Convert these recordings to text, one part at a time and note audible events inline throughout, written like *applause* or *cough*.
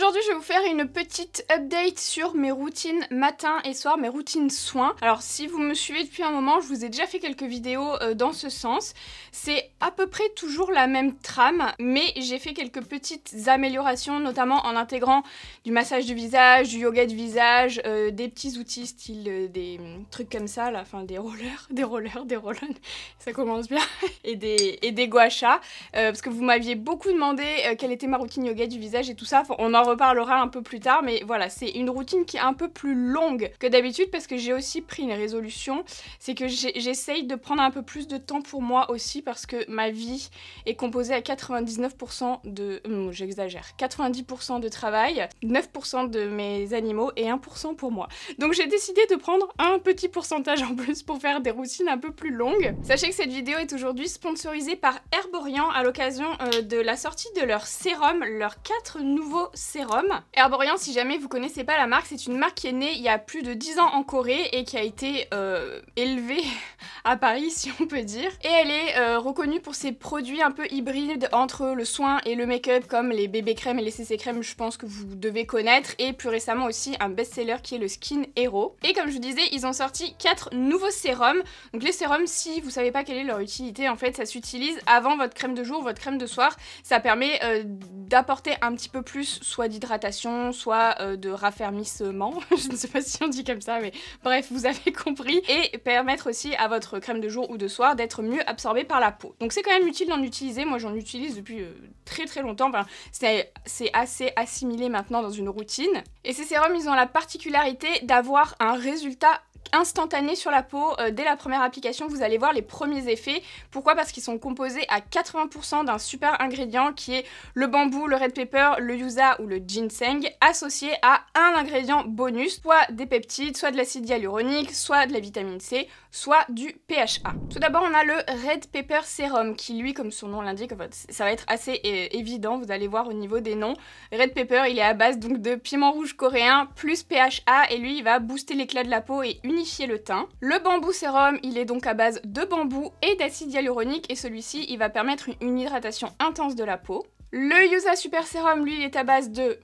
Aujourd'hui, je vais vous faire une petite update sur mes routines matin et soir, mes routines soins. Alors, si vous me suivez depuis un moment, je vous ai déjà fait quelques vidéos euh, dans ce sens. C'est à peu près toujours la même trame, mais j'ai fait quelques petites améliorations, notamment en intégrant du massage du visage, du yoga du visage, euh, des petits outils style euh, des trucs comme ça, là, enfin des rollers, *laughs* des rollers, des rollers, *laughs* ça commence bien, *laughs* et des, et des euh, parce que vous m'aviez beaucoup demandé quelle était ma routine yoga du visage et tout ça, on en reparlera un peu plus tard, mais voilà, c'est une routine qui est un peu plus longue que d'habitude, parce que j'ai aussi pris une résolution, c'est que j'essaye de prendre un peu plus de temps pour moi aussi, parce que ma vie est composée à 99% de... Hum, j'exagère. 90% de travail, 9% de mes animaux et 1% pour moi. Donc j'ai décidé de prendre un petit pourcentage en plus pour faire des routines un peu plus longues. Sachez que cette vidéo est aujourd'hui sponsorisée par Herborian à l'occasion euh, de la sortie de leur sérum, leurs 4 nouveaux sérums. Herborian, si jamais vous connaissez pas la marque, c'est une marque qui est née il y a plus de 10 ans en Corée et qui a été euh, élevée *laughs* à Paris, si on peut dire. Et elle est euh, reconnue pour ces produits un peu hybrides entre le soin et le make-up, comme les bébés crèmes et les CC crèmes, je pense que vous devez connaître, et plus récemment aussi un best-seller qui est le Skin Hero. Et comme je vous disais, ils ont sorti 4 nouveaux sérums. Donc les sérums, si vous savez pas quelle est leur utilité, en fait, ça s'utilise avant votre crème de jour, votre crème de soir. Ça permet euh, d'apporter un petit peu plus, soit d'hydratation, soit euh, de raffermissement. *laughs* je ne sais pas si on dit comme ça, mais bref, vous avez compris. Et permettre aussi à votre crème de jour ou de soir d'être mieux absorbée par la peau. Donc c'est quand même utile d'en utiliser. Moi, j'en utilise depuis euh, très très longtemps. Enfin, c'est assez assimilé maintenant dans une routine. Et ces sérums, ils ont la particularité d'avoir un résultat instantané sur la peau euh, dès la première application vous allez voir les premiers effets pourquoi parce qu'ils sont composés à 80% d'un super ingrédient qui est le bambou le red pepper le yuza ou le ginseng associé à un ingrédient bonus soit des peptides soit de l'acide hyaluronique soit de la vitamine C soit du PHA. Tout d'abord, on a le Red Pepper Serum qui, lui, comme son nom l'indique, ça va être assez évident, vous allez voir au niveau des noms. Red Pepper, il est à base donc de piment rouge coréen plus PHA et lui, il va booster l'éclat de la peau et unifier le teint. Le Bambou Serum, il est donc à base de bambou et d'acide hyaluronique et celui-ci, il va permettre une hydratation intense de la peau. Le Yusa Super Serum, lui, il est à base de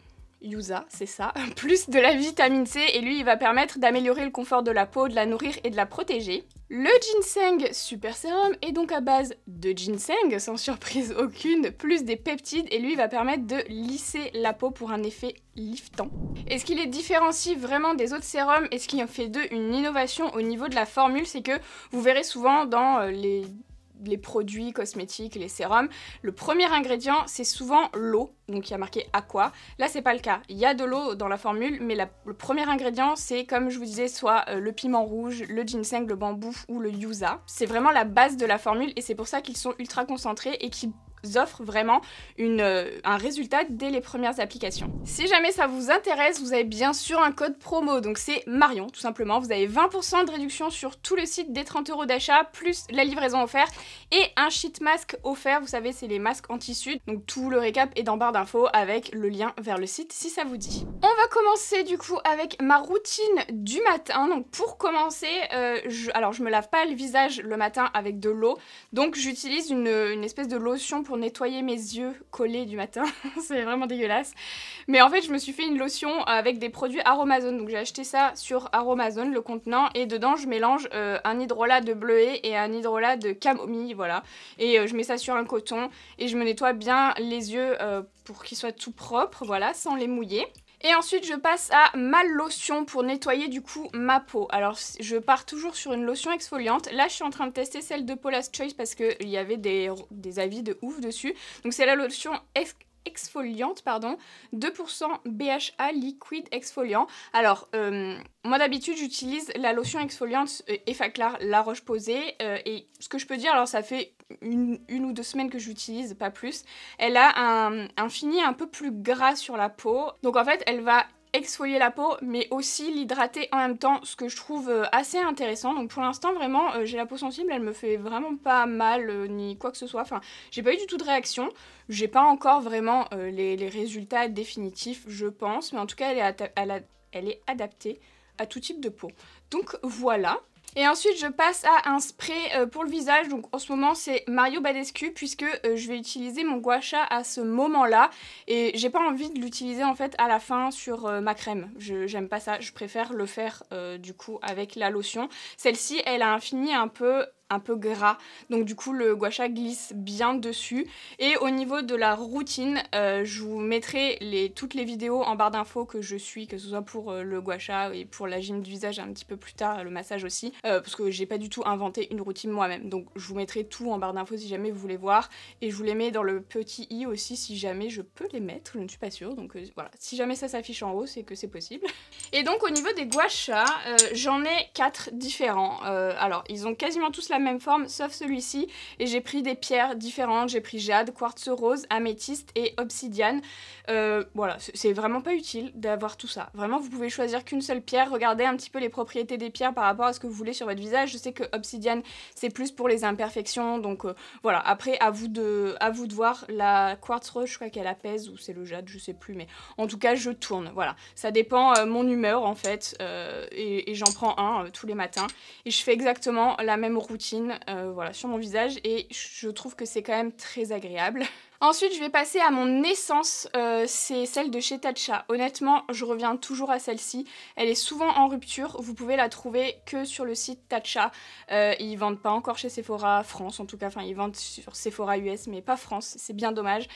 Yuza, c'est ça, *laughs* plus de la vitamine C et lui il va permettre d'améliorer le confort de la peau, de la nourrir et de la protéger. Le ginseng super sérum est donc à base de ginseng, *laughs* sans surprise aucune, plus des peptides et lui il va permettre de lisser la peau pour un effet liftant. Est-ce qu'il les différencie vraiment des autres sérums et ce qui en fait d'eux une innovation au niveau de la formule, c'est que vous verrez souvent dans euh, les les produits cosmétiques, les sérums, le premier ingrédient, c'est souvent l'eau. Donc il y a marqué aqua. Là, c'est pas le cas. Il y a de l'eau dans la formule, mais le premier ingrédient, c'est comme je vous disais, soit euh, le piment rouge, le ginseng, le bambou ou le yuza. C'est vraiment la base de la formule et c'est pour ça qu'ils sont ultra concentrés et qu'ils offre vraiment une, euh, un résultat dès les premières applications. Si jamais ça vous intéresse, vous avez bien sûr un code promo, donc c'est Marion tout simplement. Vous avez 20% de réduction sur tout le site des 30 euros d'achat, plus la livraison offerte et un sheet mask offert. Vous savez, c'est les masques en tissu. Donc tout le récap est dans barre d'infos avec le lien vers le site si ça vous dit. On va commencer du coup avec ma routine du matin. Donc pour commencer, euh, je, alors je me lave pas le visage le matin avec de l'eau, donc j'utilise une, une espèce de lotion pour nettoyer mes yeux collés du matin. *laughs* c'est vraiment dégueulasse. Mais en fait, je me suis fait une lotion avec des produits Aromazone. Donc j'ai acheté ça sur Aromazone, le contenant. Et dedans, je mélange euh, un hydrolat de bleuet et un hydrolat de camomille. Voilà. Et euh, je mets ça sur un coton. Et je me nettoie bien les yeux euh, pour qu'ils soient tout propres. Voilà, sans les mouiller. Et ensuite, je passe à ma lotion pour nettoyer du coup ma peau. Alors, je pars toujours sur une lotion exfoliante. Là, je suis en train de tester celle de Paula's Choice parce qu'il y avait des, avis de ouf dessus. Donc, c'est la lotion exfoliante exfoliante, pardon, 2% BHA liquide exfoliant. Alors, euh, moi d'habitude, j'utilise la lotion exfoliante Effaclar euh, La Roche Posée. Euh, et ce que je peux dire, alors ça fait une, ou deux semaines que j'utilise, pas plus. Elle a un, un fini un peu plus gras sur la peau. Donc en fait, elle va exfolier la peau mais aussi l'hydrater en même temps ce que je trouve euh, assez intéressant donc pour l'instant vraiment euh, j'ai la peau sensible elle me fait vraiment pas mal euh, ni quoi que ce soit enfin j'ai pas eu du tout de réaction j'ai pas encore vraiment les, résultats définitifs je pense mais en tout cas elle elle est adaptée à tout type de peau donc voilà et ensuite, je passe à un spray euh, pour le visage. Donc en ce moment, c'est Mario Badescu puisque euh, je vais utiliser mon gua à ce moment-là. Et j'ai pas envie de l'utiliser en fait à la fin sur euh, ma crème. J'aime pas ça. Je préfère le faire du coup avec la lotion. Celle-ci, elle a un fini un peu un peu gras. Donc du coup, le gua glisse bien dessus. Et au niveau de la routine, euh, je vous mettrai les, toutes les vidéos en barre d'infos que je suis, que ce soit pour euh, le gua et pour la gym du visage un petit peu plus tard, le massage aussi, euh, parce que j'ai pas du tout inventé une routine moi-même. Donc je vous mettrai tout en barre d'infos si jamais vous voulez voir. Et je vous les mets dans le petit i aussi si jamais je peux les mettre, je ne suis pas sûre. Donc voilà, si jamais ça s'affiche en haut, c'est que c'est possible. Et donc au niveau des gua j'en ai quatre différents. alors ils ont quasiment tous la même forme sauf celui-ci et j'ai pris des pierres différentes, j'ai pris jade, quartz rose, améthyste et obsidiane. Euh, voilà, c'est vraiment pas utile d'avoir tout ça. Vraiment vous pouvez choisir qu'une seule pierre, regardez un petit peu les propriétés des pierres par rapport à ce que vous voulez sur votre visage. Je sais que obsidiane c'est plus pour les imperfections donc euh, voilà, après à vous de à vous de voir la quartz rose, je crois qu'elle apaise ou c'est le jade, je sais plus mais en tout cas je tourne. Voilà, ça dépend euh, mon humeur en fait et j'en prends un tous les matins et je fais exactement la même routine euh, voilà, sur mon visage et je trouve que c'est quand même très agréable. *laughs* Ensuite, je vais passer à mon essence, euh, c'est celle de chez Tatcha. Honnêtement, je reviens toujours à celle-ci. Elle est souvent en rupture, vous pouvez la trouver que sur le site Tatcha. Euh, ils vendent pas encore chez Sephora France, en tout cas, enfin ils vendent sur Sephora US, mais pas France, c'est bien dommage.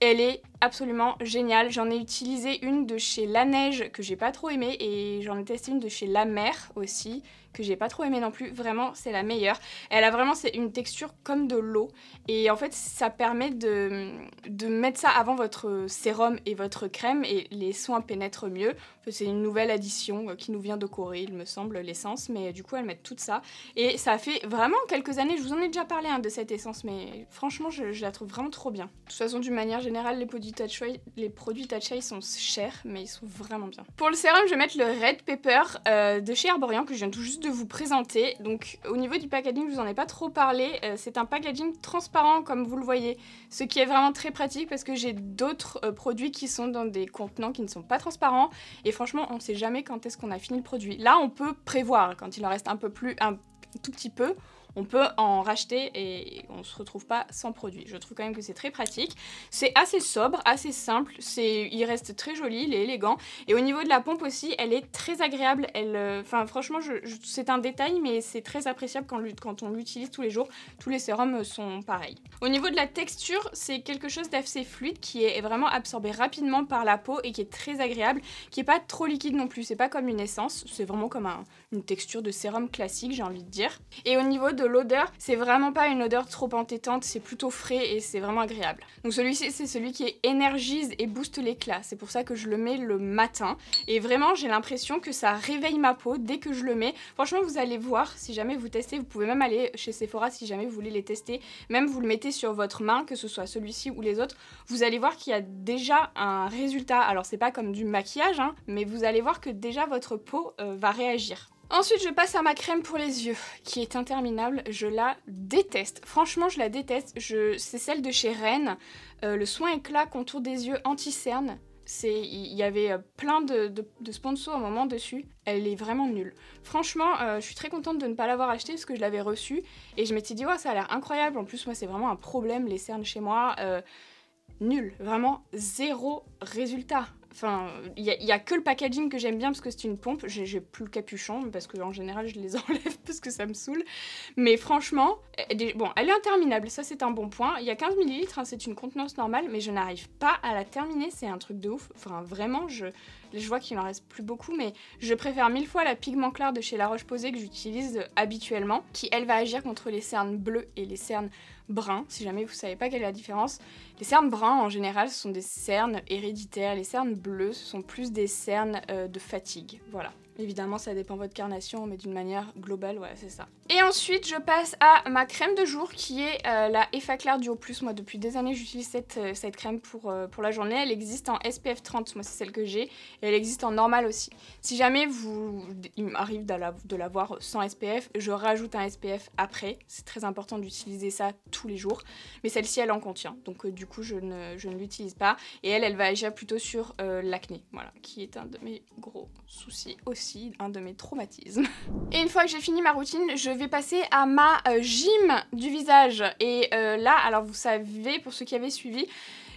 Elle est absolument géniale. J'en ai utilisé une de chez La Neige que j'ai pas trop aimé et j'en ai testé une de chez La Mer aussi que j'ai pas trop aimé non plus. Vraiment, c'est la meilleure. Elle a vraiment c'est une texture comme de l'eau. Et en fait, ça permet de, de mettre ça avant votre sérum et votre crème et les soins pénètrent mieux. C'est une nouvelle addition euh, qui nous vient de Corée, il me semble, l'essence. Mais euh, du coup, elle met tout ça. Et ça fait vraiment quelques années, je vous en ai déjà parlé hein, de cette essence, mais franchement, je, la trouve vraiment trop bien. De toute façon, d'une manière générale, les produits Tatchai, les produits sont chers, mais ils sont vraiment bien. Pour le sérum, je vais mettre le Red Pepper euh, de chez Arborian que je viens tout juste de vous présenter. Donc au niveau du packaging, je vous en ai pas trop parlé. Euh, c'est un packaging transparent comme vous le voyez, ce qui est vraiment très pratique parce que j'ai d'autres euh, produits qui sont dans des contenants qui ne sont pas transparents et franchement, on ne sait jamais quand est-ce qu'on a fini le produit. Là, on peut prévoir quand il en reste un peu plus un tout petit peu on peut en racheter et on se retrouve pas sans produit. Je trouve quand même que c'est très pratique. C'est assez sobre, assez simple, il reste très joli, il est élégant. Et au niveau de la pompe aussi, elle est très agréable. Elle, euh, enfin franchement, c'est un détail, mais c'est très appréciable quand, on l'utilise tous les jours. Tous les sérums euh, sont pareils. Au niveau de la texture, c'est quelque chose d'assez fluide qui est vraiment absorbé rapidement par la peau et qui est très agréable, qui est pas trop liquide non plus. C'est pas comme une essence, c'est vraiment comme une texture de sérum classique, j'ai envie de dire. Et au niveau de l'odeur, c'est vraiment pas une odeur trop entêtante, c'est plutôt frais et c'est vraiment agréable. Donc celui-ci, c'est celui qui énergise et booste l'éclat. C'est pour ça que je le mets le matin. Et vraiment, j'ai l'impression que ça réveille ma peau dès que je le mets. Franchement, vous allez voir, si jamais vous testez, vous pouvez même aller chez Sephora si jamais vous voulez les tester. Même vous le mettez sur votre main, que ce soit celui-ci ou les autres, vous allez voir qu'il y a déjà un résultat. Alors c'est pas comme du maquillage, hein, mais vous allez voir que déjà votre peau euh, va réagir. Ensuite, je passe à ma crème pour les yeux, qui est interminable. Je la déteste. Franchement, je la déteste. Je... C'est celle de chez Rennes. Euh, le soin éclat contour des yeux anti-cerne. Il y avait euh, plein de, de, de sponsors au moment dessus. Elle est vraiment nulle. Franchement, euh, je suis très contente de ne pas l'avoir achetée parce que je l'avais reçue. Et je m'étais dit, ouais, ça a l'air incroyable. En plus, moi, c'est vraiment un problème, les cernes chez moi. nul. Vraiment, zéro résultat. Enfin, il n'y a, que le packaging que j'aime bien parce que c'est une pompe. J'ai plus le capuchon parce que en général je les *laughs* enlève parce que ça me saoule. Mais franchement, elle eh, est, bon, elle est interminable. Ça c'est un bon point. Il y a 15 ml, hein, c'est une contenance normale, mais je n'arrive pas à la terminer. C'est un truc de ouf. Enfin, vraiment, je, je vois qu'il en reste plus beaucoup, mais je préfère mille fois la pigment clair de chez La Roche-Posay que j'utilise habituellement, qui elle va agir contre les cernes bleues et les cernes bruns. Si jamais vous savez pas quelle est la différence, les cernes bruns en général ce sont des cernes héréditaires, les cernes bleues ce sont plus des cernes euh, de fatigue. Voilà. Évidemment, ça dépend de votre carnation, mais d'une manière globale, ouais, c'est ça. Et ensuite, je passe à ma crème de jour qui est euh, la Effaclar Clair Duo Plus. Moi, depuis des années, j'utilise cette, euh, crème euh, pour, la journée. Elle existe en SPF 30, moi, c'est celle que j'ai. Et elle existe en normal aussi. Si jamais vous, il m'arrive de l'avoir sans SPF, je rajoute un SPF après. C'est très important d'utiliser ça tous les jours. Mais celle-ci, elle en contient. Donc, du coup, je ne, je ne l'utilise pas. Et elle, elle va agir plutôt sur l'acné, voilà, qui est un de mes gros soucis aussi un de mes traumatismes. Et une fois que j'ai fini ma routine, je vais passer à ma euh, gym du visage. Et euh, là, alors vous savez, pour ceux qui avaient suivi,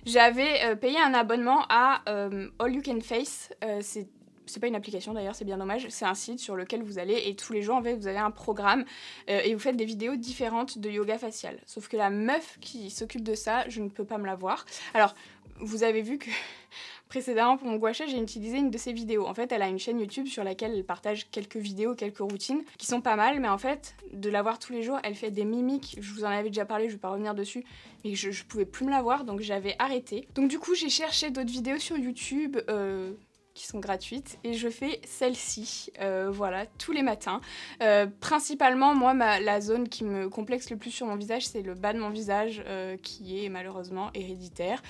j'avais euh, payé un abonnement à All You Can Face. c'est c'est pas une application d'ailleurs, c'est bien dommage, c'est un site sur lequel vous allez et tous les jours en fait vous avez un programme et vous faites des vidéos différentes de yoga facial. Sauf que la meuf qui s'occupe de ça, je ne peux pas me la voir. Alors, vous avez vu que Précédemment, pour mon gouache, j'ai utilisé une de ses vidéos. En fait, elle a une chaîne YouTube sur laquelle elle partage quelques vidéos, quelques routines qui sont pas mal, mais en fait, de la voir tous les jours, elle fait des mimiques. Je vous en avais déjà parlé, je vais pas revenir dessus, mais je, je pouvais plus me la voir, donc j'avais arrêté. Donc, du coup, j'ai cherché d'autres vidéos sur YouTube. Euh qui sont gratuites et je fais celle-ci, euh, voilà, tous les matins. Euh, principalement, moi, ma, la zone qui me complexe le plus sur mon visage, c'est le bas de mon visage euh, qui est malheureusement héréditaire.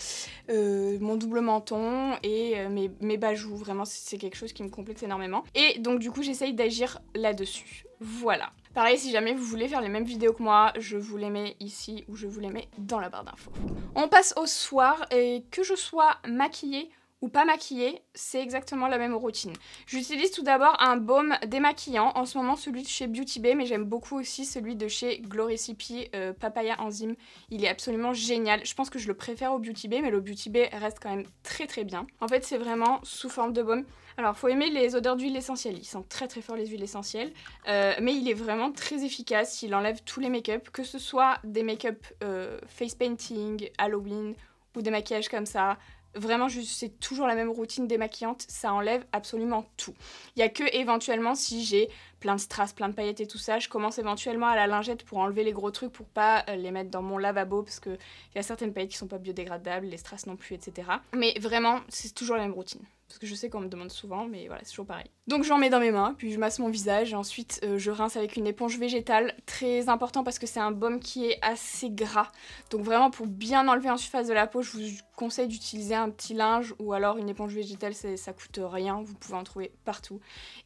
mon double menton et mes, mes bajoux, vraiment, c'est quelque chose qui me complexe énormément. Et donc, du coup, j'essaye d'agir là-dessus. Voilà. Pareil, si jamais vous voulez faire les mêmes vidéos que moi, je vous les mets ici ou je vous les mets dans la barre d'infos. On passe au soir et que je sois maquillée ou pas maquillée, c'est exactement la même routine. J'utilise tout d'abord un baume démaquillant, en ce moment celui de chez Beauty Bay, mais j'aime beaucoup aussi celui de chez Glow Recipe euh, Papaya Enzyme. Il est absolument génial. Je pense que je le préfère au Beauty Bay, mais le Beauty Bay reste quand même très très bien. En fait, c'est vraiment sous forme de baume. Alors, faut aimer les odeurs d'huile essentielle. Ils sentent très très fort les huiles essentielles, euh, mais il est vraiment très efficace. Il enlève tous les make-up, que ce soit des make-up euh, face painting, Halloween ou des maquillages comme ça, Vraiment, c'est toujours la même routine démaquillante, ça enlève absolument tout. Il n'y a que éventuellement si j'ai plein de strass, plein de paillettes et tout ça, je commence éventuellement à la lingette pour enlever les gros trucs, pour pas euh, les mettre dans mon lavabo, parce qu'il y a certaines paillettes qui sont pas biodégradables, les strass non plus, etc. Mais vraiment, c'est toujours la même routine parce que je sais qu'on me demande souvent, mais voilà, c'est toujours pareil. Donc j'en mets dans mes mains, puis je masse mon visage, et ensuite euh, je rince avec une éponge végétale, très important parce que c'est un baume qui est assez gras. Donc vraiment pour bien enlever en surface de la peau, je vous conseille d'utiliser un petit linge ou alors une éponge végétale, ça coûte rien, vous pouvez en trouver partout.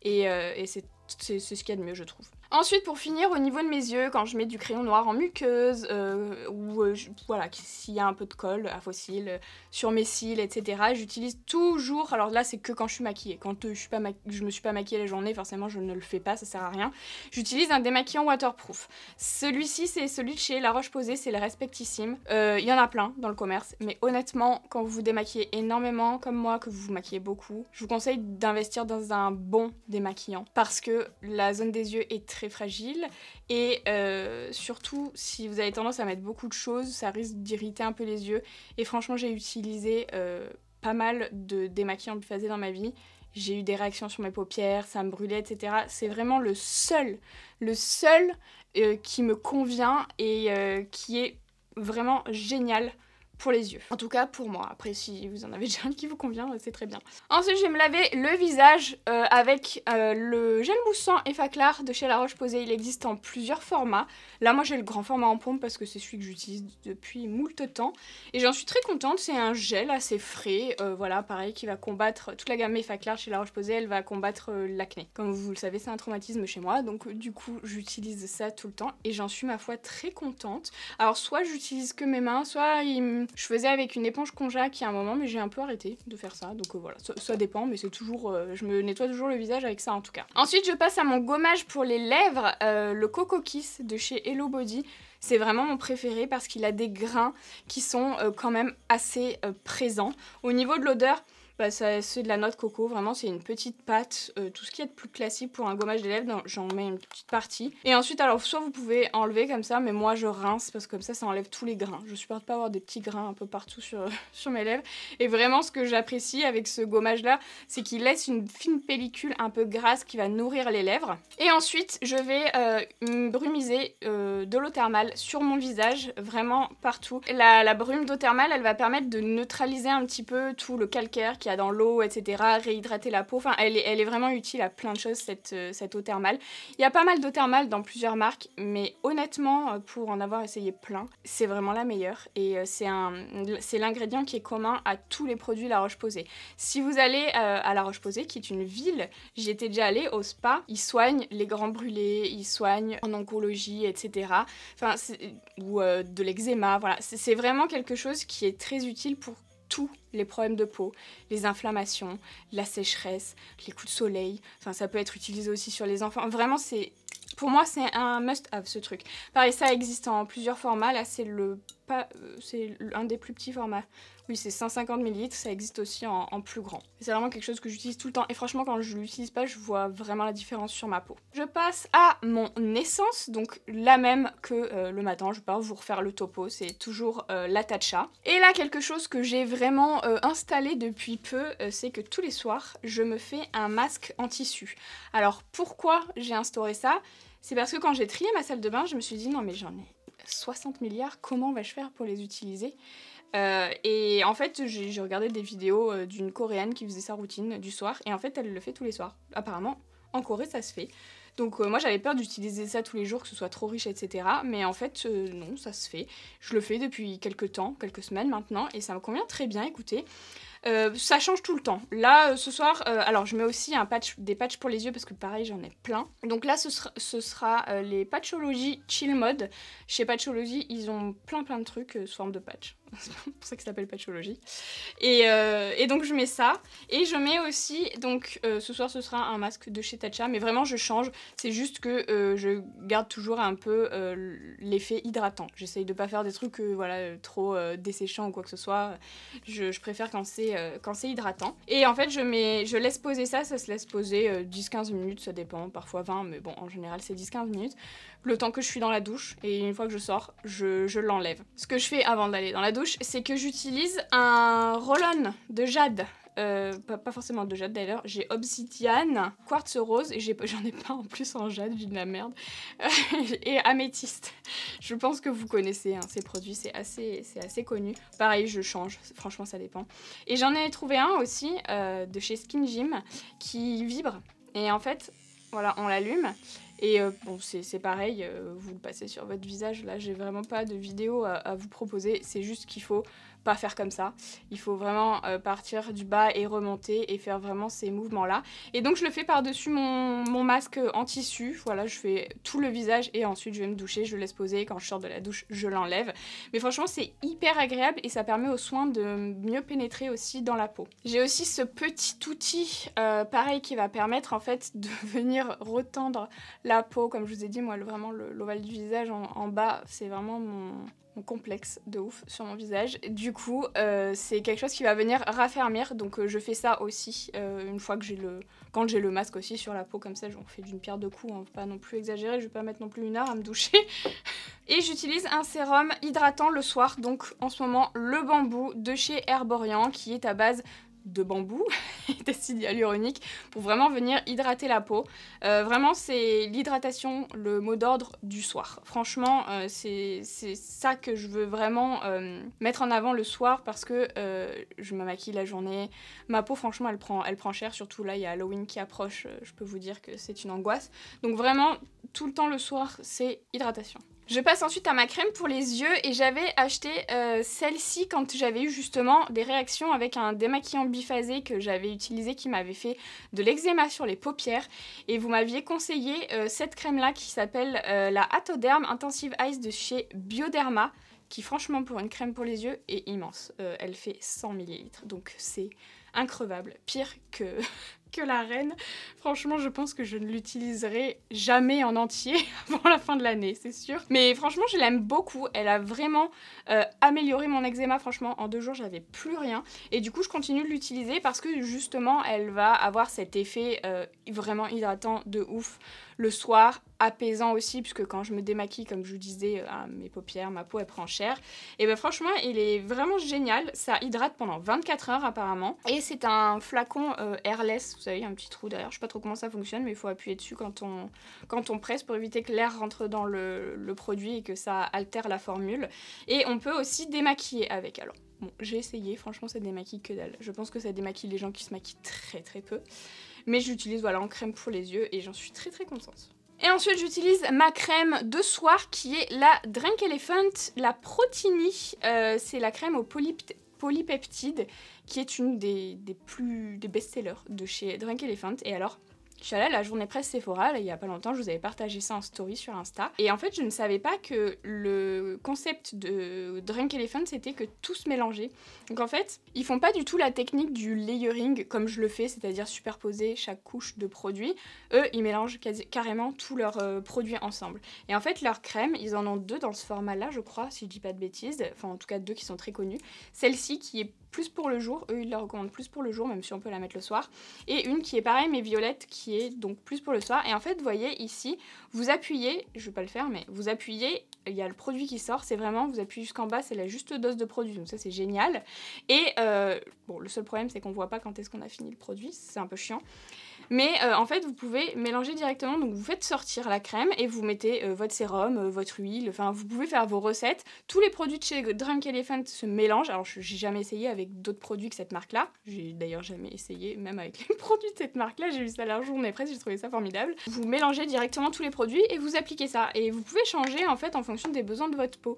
Et, euh, et c'est ce qu'il y a de mieux, je trouve. Ensuite, pour finir, au niveau de mes yeux, quand je mets du crayon noir en muqueuse, euh, ou euh, voilà, s'il y a un peu de colle à fossile euh, sur mes cils, etc., j'utilise toujours, alors là c'est que quand je suis maquillée, quand je, suis pas je me suis pas maquillée la journée, forcément je ne le fais pas, ça sert à rien, j'utilise un démaquillant waterproof. Celui-ci c'est celui de chez La roche Posée, c'est le Respectissime, il y en a plein dans le commerce, mais honnêtement, quand vous vous démaquillez énormément, comme moi, que vous vous maquillez beaucoup, je vous conseille d'investir dans un bon démaquillant, parce que la zone des yeux est très très fragile. Et euh, surtout, si vous avez tendance à mettre beaucoup de choses, ça risque d'irriter un peu les yeux. Et franchement, j'ai utilisé euh, pas mal de démaquillants biphasés dans ma vie. J'ai eu des réactions sur mes paupières, ça me brûlait, etc. C'est vraiment le seul, le seul euh, qui me convient et qui est vraiment génial pour les yeux. En tout cas, pour moi. Après, si vous en avez *laughs* déjà un qui vous convient, c'est très bien. Ensuite, je vais me laver le visage euh, avec euh, le gel moussant Effaclar de chez La Roche-Posay. Il existe en plusieurs formats. Là, moi, j'ai le grand format en pompe parce que c'est celui que j'utilise depuis moult temps. Et j'en suis très contente. C'est un gel assez frais. Euh, voilà, pareil, qui va combattre toute la gamme Effaclar chez La Roche-Posay. Elle va combattre l'acné. Comme vous le savez, c'est un traumatisme chez moi. Donc, du coup, j'utilise ça tout le temps. Et j'en suis, ma foi, très contente. Alors, soit j'utilise que mes mains, soit il je faisais avec une éponge konjac il y a un moment, mais j'ai un peu arrêté de faire ça. Donc euh, voilà, ça, dépend, mais c'est toujours. Euh, je me nettoie toujours le visage avec ça en tout cas. Ensuite, je passe à mon gommage pour les lèvres, euh, le Coco Kiss de chez Hello Body. C'est vraiment mon préféré parce qu'il a des grains qui sont quand même assez présents. Au niveau de l'odeur, bah, c'est de la noix de coco. Vraiment, c'est une petite pâte. Euh, tout ce qui est de plus classique pour un gommage des lèvres j'en mets une petite partie. Et ensuite, alors, soit vous pouvez enlever comme ça, mais moi je rince parce que comme ça, ça enlève tous les grains. Je supporte pas avoir des petits grains un peu partout sur, *laughs* sur mes lèvres. Et vraiment, ce que j'apprécie avec ce gommage-là, c'est qu'il laisse une fine pellicule un peu grasse qui va nourrir les lèvres. Et ensuite, je vais euh, brumiser euh, de l'eau thermale sur mon visage, vraiment partout. La, la brume d'eau thermale, elle va permettre de neutraliser un petit peu tout le calcaire qui dans l'eau, etc., réhydrater la peau. Enfin, elle est, vraiment utile à plein de choses, euh, cette, eau thermale. Il y a pas mal d'eau thermale dans plusieurs marques, mais honnêtement, euh, pour en avoir essayé plein, c'est vraiment la meilleure. Et euh, c'est l'ingrédient qui est commun à tous les produits La Roche-Posay. Si vous allez à La Roche-Posay, qui est une ville, j'y étais déjà allée au spa, ils soignent les grands brûlés, ils soignent en oncologie, etc. Enfin, ou de l'eczéma, voilà. C'est vraiment quelque chose qui est très utile pour tous les problèmes de peau, les inflammations, la sécheresse, les coups de soleil. Enfin, ça peut être utilisé aussi sur les enfants. Vraiment, c'est pour moi, c'est un must-have ce truc. Pareil, ça existe en plusieurs formats. Là, c'est le pas, euh, c'est un des plus petits formats. Oui, c'est 150 ml, ça existe aussi en, plus grand. C'est vraiment quelque chose que j'utilise tout le temps et franchement quand je l'utilise pas, je vois vraiment la différence sur ma peau. Je passe à mon essence, donc la même que euh, le matin, je vais pas vous refaire le topo, c'est toujours euh, la Tatcha. Et là, quelque chose que j'ai vraiment euh, installé depuis peu, c'est que tous les soirs, je me fais un masque en tissu. Alors pourquoi j'ai instauré ça C'est parce que quand j'ai trié ma salle de bain, je me suis dit non mais j'en ai 60 milliards, comment vais-je faire pour les utiliser euh, et en fait, j'ai regardé des vidéos euh, d'une Coréenne qui faisait sa routine du soir. Et en fait, elle le fait tous les soirs. Apparemment, en Corée, ça se fait. Donc euh, moi, j'avais peur d'utiliser ça tous les jours, que ce soit trop riche, etc. Mais en fait, non, ça se fait. Je le fais depuis quelques temps, quelques semaines maintenant. Et ça me convient très bien, écoutez. ça change tout le temps. Là, ce soir, alors je mets aussi un patch, des patchs pour les yeux parce que pareil, j'en ai plein. Donc là, ce sera, ce sera les Patchology Chill Mode. Chez Patchology, ils ont plein plein de trucs sous forme de patch c'est pour ça que ça s'appelle patchologie. Euh, et, donc je mets ça. Et je mets aussi, donc euh, ce soir ce sera un masque de chez Tatcha, mais vraiment je change. C'est juste que euh, je garde toujours un peu l'effet hydratant. J'essaye de pas faire des trucs voilà, trop desséchants ou quoi que ce soit. Je, préfère quand c'est c'est hydratant. Et en fait je, mets, je laisse poser ça, ça se laisse poser 10-15 minutes, ça dépend, parfois 20, mais bon en général c'est 10-15 minutes le temps que je suis dans la douche et une fois que je sors, je, l'enlève. Ce que je fais avant d'aller dans la douche, c'est que j'utilise un roll de jade. Euh, pas, forcément de jade d'ailleurs, j'ai obsidiane, quartz rose, et *laughs* j'en ai, pas en plus en jade, j'ai de la merde, *laughs* et améthyste. Je pense que vous connaissez hein, ces produits, c'est assez, assez connu. Pareil, je change, franchement ça dépend. Et j'en ai trouvé un aussi euh, de chez Skin Gym qui vibre, et en fait, voilà, on l'allume, et euh, bon, c'est pareil, euh, vous le passez sur votre visage. Là, j'ai vraiment pas de vidéo à vous proposer. C'est juste qu'il faut faire comme ça. Il faut vraiment euh, partir du bas et remonter et faire vraiment ces mouvements-là. Et donc je le fais par-dessus mon, masque en tissu. Voilà, je fais tout le visage et ensuite je vais me doucher, je le laisse poser. Quand je sors de la douche, je l'enlève. Mais franchement, c'est hyper agréable et ça permet aux soins de mieux pénétrer aussi dans la peau. J'ai aussi ce petit outil, euh, pareil, qui va permettre en fait de *laughs* venir retendre la peau. Comme je vous ai dit, moi, vraiment l'ovale du visage en bas, c'est vraiment mon complexe de ouf sur mon visage. Du coup, euh, c'est quelque chose qui va venir raffermir. Donc euh, je fais ça aussi euh, une fois que j'ai le quand j'ai le masque aussi sur la peau comme ça, j'en fais d'une pierre deux coups, hein, pas non plus exagérer, je vais pas mettre non plus une heure à me doucher. *laughs* Et j'utilise un sérum hydratant le soir, donc en ce moment le bambou de chez Herborian qui est à base de bambou *laughs* et d'acide hyaluronique pour vraiment venir hydrater la peau. Euh, vraiment, c'est l'hydratation, le mot d'ordre du soir. Franchement, euh, c'est ça que je veux vraiment euh, mettre en avant le soir parce que je me maquille la journée. Ma peau, franchement, elle prend, elle prend cher. Surtout là, il y a Halloween qui approche. Je peux vous dire que c'est une angoisse. Donc vraiment, tout le temps le soir, c'est hydratation. Je passe ensuite à ma crème pour les yeux et j'avais acheté euh, celle-ci quand j'avais eu justement des réactions avec un démaquillant biphasé que j'avais utilisé qui m'avait fait de l'eczéma sur les paupières et vous m'aviez conseillé euh, cette crème-là qui s'appelle euh, la Atoderm Intensive Ice de chez Bioderma qui franchement pour une crème pour les yeux est immense. elle fait 100 ml donc c'est increvable, pire que que la reine. Franchement, je pense que je ne l'utiliserai jamais en entier *laughs* avant la fin de l'année, c'est sûr. Mais franchement, je l'aime beaucoup. Elle a vraiment euh, amélioré mon eczéma. Franchement, en deux jours, j'avais plus rien. Et du coup, je continue de l'utiliser parce que justement, elle va avoir cet effet euh, vraiment hydratant de ouf le soir, apaisant aussi, puisque quand je me démaquille, comme je vous disais, euh, ah, mes paupières, ma peau, elle prend cher. Et ben franchement, il est vraiment génial. Ça hydrate pendant 24 heures apparemment. Et c'est un flacon euh, airless, vous savez, il y a un petit trou derrière. Je sais pas trop comment ça fonctionne, mais il faut appuyer dessus quand on, quand on presse pour éviter que l'air rentre dans le, produit et que ça altère la formule. Et on peut aussi démaquiller avec. Alors, j'ai essayé, franchement ça démaquille que dalle. Je pense que ça démaquille les gens qui se maquillent très très peu mais j'utilise voilà en crème pour les yeux et j'en suis très très contente. Et ensuite j'utilise ma crème de soir qui est la Drink Elephant, la Protini, euh, c'est la crème au polypeptides polypeptide qui est une des, des plus des best-sellers de chez Drink Elephant et alors je la journée presse Sephora, il y a pas longtemps, je vous avais partagé ça en story sur Insta. Et en fait, je ne savais pas que le concept de Drunk Elephant, c'était que tout se mélangeait. Donc en fait, ils font pas du tout la technique du layering comme je le fais, c'est-à-dire superposer chaque couche de produit. Eux, ils mélangent carrément tous leurs euh, produits ensemble. Et en fait, leur crème, ils en ont deux dans ce format-là, je crois, si je dis pas de bêtises. Enfin, en tout cas, deux qui sont très connus. Celle-ci qui est plus pour le jour. Eux, ils la recommandent plus pour le jour, même si on peut la mettre le soir. Et une qui est pareil, mais violette, qui est donc plus pour le soir. Et en fait, vous voyez ici, vous appuyez, je vais pas le faire, mais vous appuyez, il y a le produit qui sort. C'est vraiment, vous appuyez jusqu'en bas, c'est la juste dose de produit. Donc ça, c'est génial. Et euh, bon, le seul problème, c'est qu'on voit pas quand est-ce qu'on a fini le produit. C'est un peu chiant. Mais euh, en fait, vous pouvez mélanger directement. Donc, vous faites sortir la crème et vous mettez euh, votre sérum, euh, votre huile. Enfin, vous pouvez faire vos recettes. Tous les produits de chez Drunk Elephant se mélangent. Alors, je n'ai jamais essayé avec d'autres produits que cette marque-là. J'ai d'ailleurs jamais essayé, même avec *laughs* les produits de cette marque-là. J'ai vu ça la mais presque. j'ai trouvé ça formidable. Vous mélangez directement tous les produits et vous appliquez ça. Et vous pouvez changer en fait en fonction des besoins de votre peau.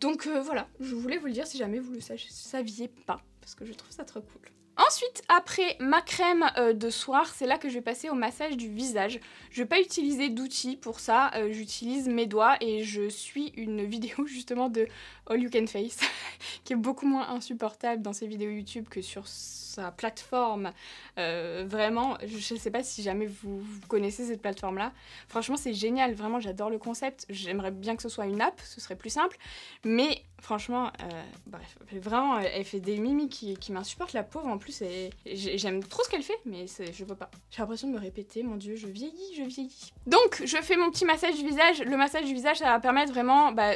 Donc voilà, je voulais vous le dire si jamais vous le saviez pas, parce que je trouve ça trop cool. Ensuite, après ma crème euh, de soir, c'est là que je vais passer au massage du visage. Je vais pas utiliser d'outils pour ça, euh, j'utilise mes doigts et je suis une *laughs* vidéo justement de All You Can Face *laughs* qui est beaucoup moins insupportable dans ces vidéos YouTube que sur sa plateforme. Euh, vraiment, je sais pas si jamais vous, connaissez cette plateforme-là. Franchement, c'est génial. Vraiment, j'adore le concept. J'aimerais bien que ce soit une app, ce serait plus simple. Mais franchement, euh, bref, vraiment, elle fait des mimiques qui, m'insupportent, la pauvre en plus. J'aime trop ce qu'elle fait, mais je vois pas. J'ai l'impression de me répéter, mon dieu, je vieillis, je vieillis. Donc, je fais mon petit massage du visage. Le massage du visage, ça va permettre vraiment, bah,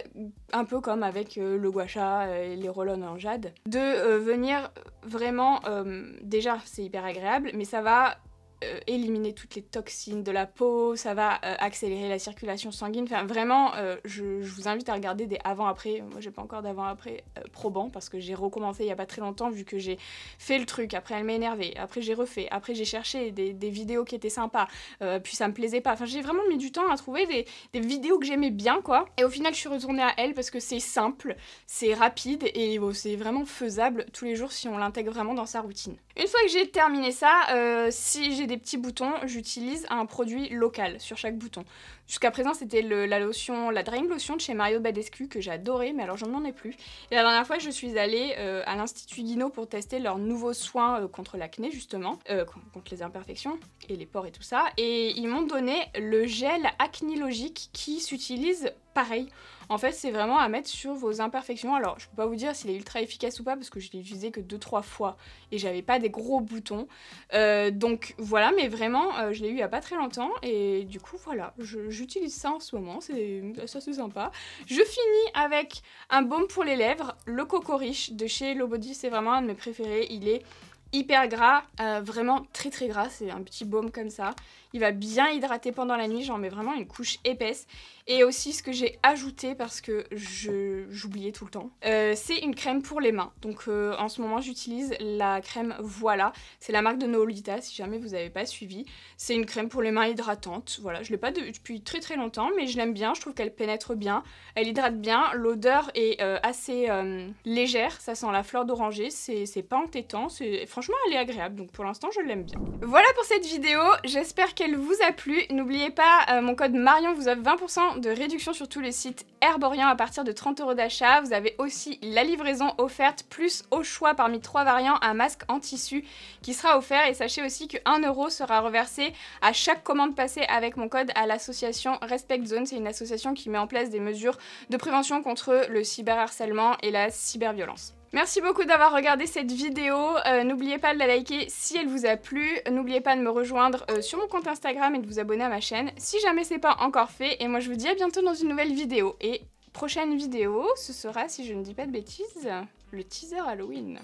un peu comme avec euh, le gua sha et les roll en jade, de venir vraiment déjà c'est hyper agréable, mais ça va euh, éliminer toutes les toxines de la peau, ça va euh, accélérer la circulation sanguine. Enfin, vraiment, euh, je, vous invite à regarder des avant-après. Moi, j'ai pas encore d'avant-après probant parce que j'ai recommencé il y a pas très longtemps vu que j'ai fait le truc. Après, elle m'a énervée. Après, j'ai refait. Après, j'ai cherché des, vidéos qui étaient sympas. puis, ça me plaisait pas. Enfin, j'ai vraiment mis du temps à trouver des, vidéos que j'aimais bien, quoi. Et au final, je suis retournée à elle parce que c'est simple, c'est rapide et oh, c'est vraiment faisable tous les jours si on l'intègre vraiment dans sa routine. Une fois que j'ai terminé ça, si j'ai des petits boutons, j'utilise un produit local sur chaque bouton. Jusqu'à présent, c'était la lotion, la drying lotion de chez Mario Badescu que j'adorais, mais alors je n'en ai plus. Et la dernière fois, je suis allée euh, à l'Institut Guino pour tester leurs nouveaux soins euh, contre l'acné, justement, euh, contre les imperfections et les pores et tout ça. Et ils m'ont donné le gel logique qui s'utilise pareil en fait, c'est vraiment à mettre sur vos imperfections. Alors, je peux pas vous dire s'il est ultra efficace ou pas parce que je l'ai utilisé que 2-3 fois et j'avais pas des gros boutons. Euh, donc voilà, mais vraiment, euh, je l'ai eu il y a pas très longtemps et du coup, voilà, j'utilise ça en ce moment. C'est euh, assez sympa. Je finis avec un baume pour les lèvres, le Coco Riche de chez Lobody. C'est vraiment un de mes préférés. Il est hyper gras, euh, vraiment très très gras, c'est un petit baume comme ça. Il va bien hydrater pendant la nuit, j'en mets vraiment une couche épaisse. Et aussi ce que j'ai ajouté parce que j'oubliais tout le temps, euh, c'est une crème pour les mains. Donc euh, en ce moment j'utilise la crème Voilà, c'est la marque de Noolita si jamais vous avez pas suivi. C'est une crème pour les mains hydratante, voilà, je l'ai pas depuis très très longtemps mais je l'aime bien, je trouve qu'elle pénètre bien, elle hydrate bien, l'odeur est assez légère, ça sent la fleur d'oranger, c'est pas entêtant, c'est franchement elle est agréable, donc pour l'instant je l'aime bien. Voilà pour cette vidéo, j'espère qu'elle vous a plu. N'oubliez pas, euh, mon code Marion vous offre 20% de réduction sur tous les sites Herborian à partir de 30 euros d'achat. Vous avez aussi la livraison offerte, plus au choix parmi trois variants un masque en tissu qui sera offert. Et sachez aussi que 1 euro sera reversé à chaque commande passée avec mon code à l'association Respect Zone. C'est une association qui met en place des mesures de prévention contre le cyberharcèlement et la cyberviolence. Merci beaucoup d'avoir regardé cette vidéo. Euh, n'oubliez pas de la liker si elle vous a plu. N'oubliez pas de me rejoindre euh, sur mon compte Instagram et de vous abonner à ma chaîne si jamais c'est pas encore fait. Et moi je vous dis à bientôt dans une nouvelle vidéo. Et prochaine vidéo, ce sera, si je ne dis pas de bêtises, le teaser Halloween.